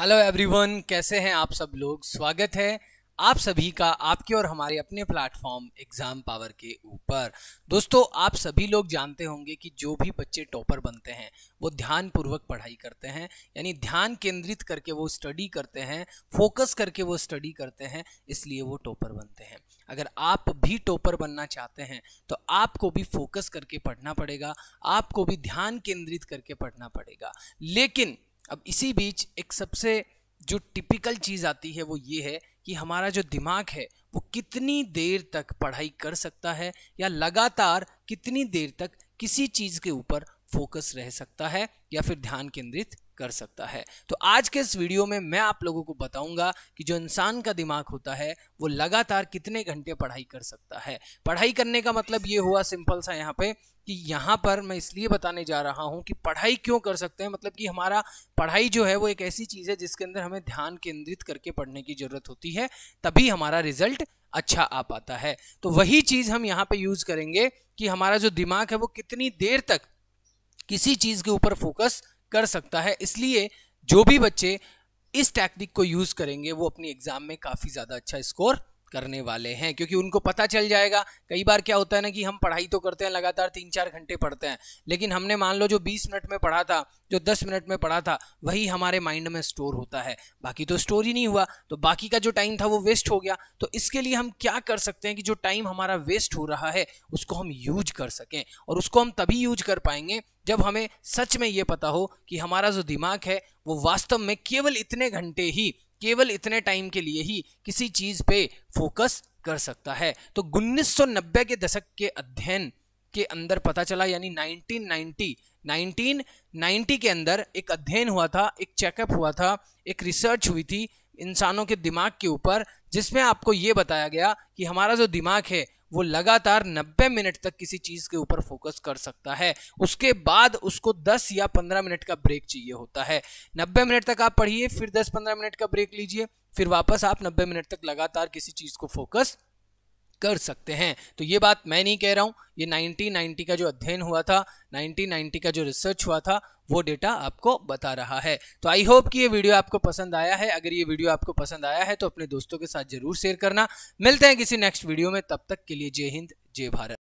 hello everyone कैसे हैं आप सब लोग स्वागत है आप सभी का आपके और हमारे अपने प्लेटफॉर्म एग्ज़ाम पावर के ऊपर दोस्तों आप सभी लोग जानते होंगे कि जो भी बच्चे टॉपर बनते हैं वो ध्यानपूर्वक पढ़ाई करते हैं यानी ध्यान केंद्रित करके वो स्टडी करते हैं फोकस करके वो स्टडी करते हैं इसलिए वो टॉपर बनते हैं अगर आप भी टॉपर बनना चाहते हैं तो आपको भी फोकस करके पढ़ना पड़ेगा आपको भी ध्यान केंद्रित करके पढ़ना पड़ेगा लेकिन अब इसी बीच एक सबसे जो टिपिकल चीज़ आती है वो ये है कि हमारा जो दिमाग है वो कितनी देर तक पढ़ाई कर सकता है या लगातार कितनी देर तक किसी चीज़ के ऊपर फोकस रह सकता है या फिर ध्यान केंद्रित कर सकता है तो आज के इस वीडियो में मैं आप लोगों को बताऊंगा कि जो इंसान का दिमाग होता है वो लगातार कितने घंटे पढ़ाई कर सकता है पढ़ाई करने का मतलब ये हुआ सिंपल सा यहाँ पे कि यहाँ पर मैं इसलिए बताने जा रहा हूँ कि पढ़ाई क्यों कर सकते हैं मतलब कि हमारा पढ़ाई जो है वो एक ऐसी चीज़ है जिसके अंदर हमें ध्यान केंद्रित करके पढ़ने की ज़रूरत होती है तभी हमारा रिजल्ट अच्छा आ पाता है तो वही चीज़ हम यहाँ पे यूज़ करेंगे कि हमारा जो दिमाग है वो कितनी देर तक किसी चीज़ के ऊपर फोकस कर सकता है इसलिए जो भी बच्चे इस टेक्निक को यूज़ करेंगे वो अपनी एग्ज़ाम में काफ़ी ज़्यादा अच्छा स्कोर करने वाले हैं क्योंकि उनको पता चल जाएगा कई बार क्या होता है ना कि हम पढ़ाई तो करते हैं लगातार तीन चार घंटे पढ़ते हैं लेकिन हमने मान लो जो बीस मिनट में पढ़ा था जो दस मिनट में पढ़ा था वही हमारे माइंड में स्टोर होता है बाकी तो स्टोर ही नहीं हुआ तो बाकी का जो टाइम था वो वेस्ट हो गया तो इसके लिए हम क्या कर सकते हैं कि जो टाइम हमारा वेस्ट हो रहा है उसको हम यूज कर सकें और उसको हम तभी यूज कर पाएंगे जब हमें सच में ये पता हो कि हमारा जो दिमाग है वो वास्तव में केवल इतने घंटे ही केवल इतने टाइम के लिए ही किसी चीज़ पे फोकस कर सकता है तो 1990 के दशक के अध्ययन के अंदर पता चला यानी 1990 1990 के अंदर एक अध्ययन हुआ था एक चेकअप हुआ था एक रिसर्च हुई थी इंसानों के दिमाग के ऊपर जिसमें आपको ये बताया गया कि हमारा जो दिमाग है वो लगातार 90 मिनट तक किसी चीज़ के ऊपर फोकस कर सकता है उसके बाद उसको 10 या 15 मिनट का ब्रेक चाहिए होता है 90 मिनट तक आप पढ़िए फिर 10-15 मिनट का ब्रेक लीजिए फिर वापस आप 90 मिनट तक लगातार किसी चीज़ को फोकस कर सकते हैं तो ये बात मैं नहीं कह रहा हूँ ये 1990 का जो अध्ययन हुआ था 1990 का जो रिसर्च हुआ था वो डेटा आपको बता रहा है तो आई होप कि ये वीडियो आपको पसंद आया है अगर ये वीडियो आपको पसंद आया है तो अपने दोस्तों के साथ जरूर शेयर करना मिलते हैं किसी नेक्स्ट वीडियो में तब तक के लिए जय हिंद जय भारत